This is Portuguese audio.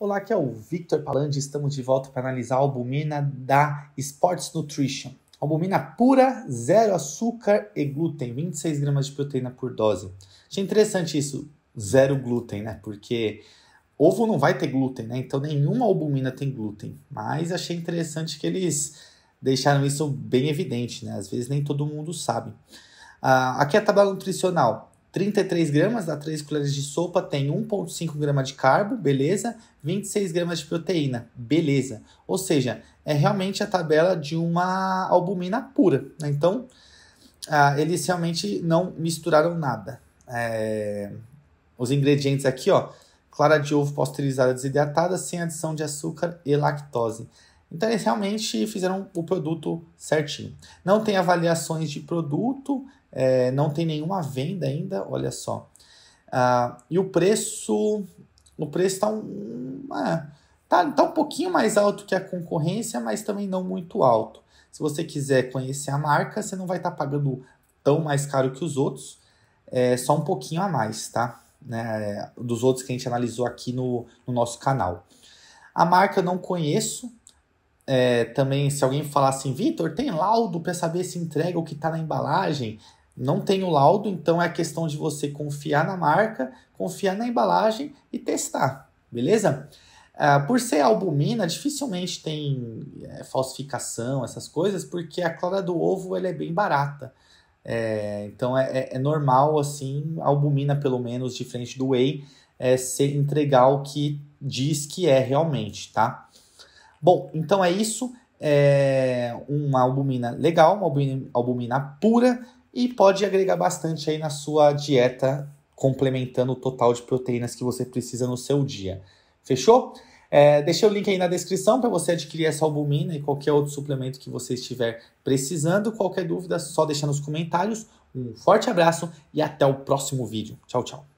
Olá, aqui é o Victor Palandi. Estamos de volta para analisar a albumina da Sports Nutrition. Albumina pura, zero açúcar e glúten, 26 gramas de proteína por dose. Achei interessante isso, zero glúten, né? Porque ovo não vai ter glúten, né? Então nenhuma albumina tem glúten. Mas achei interessante que eles deixaram isso bem evidente, né? Às vezes nem todo mundo sabe. Uh, aqui é a tabela nutricional. 33 gramas da 3 colheres de sopa, tem 1,5 gramas de carbo, beleza? 26 gramas de proteína, beleza? Ou seja, é realmente a tabela de uma albumina pura. Né? Então, ah, eles realmente não misturaram nada. É... Os ingredientes aqui, ó, clara de ovo pasteurizada desidratada, sem adição de açúcar e lactose. Então eles realmente fizeram o produto certinho. Não tem avaliações de produto, é, não tem nenhuma venda ainda, olha só. Ah, e o preço, o preço está um, é, tá, tá um pouquinho mais alto que a concorrência, mas também não muito alto. Se você quiser conhecer a marca, você não vai estar tá pagando tão mais caro que os outros, é só um pouquinho a mais, tá? Né, dos outros que a gente analisou aqui no, no nosso canal. A marca eu não conheço, é, também, se alguém falar assim, Vitor, tem laudo para saber se entrega o que está na embalagem? Não tem o laudo, então é questão de você confiar na marca, confiar na embalagem e testar, beleza? Ah, por ser albumina, dificilmente tem é, falsificação, essas coisas, porque a clara do ovo ela é bem barata. É, então é, é, é normal, assim, a albumina, pelo menos, diferente do whey, é, se entregar o que diz que é realmente, tá? Bom, então é isso. É uma albumina legal, uma albumina, pura e pode agregar bastante aí na sua dieta, complementando o total de proteínas que você precisa no seu dia. Fechou? É, deixei o link aí na descrição para você adquirir essa albumina e qualquer outro suplemento que você estiver precisando. Qualquer dúvida, só deixar nos comentários. Um forte abraço e até o próximo vídeo. Tchau, tchau.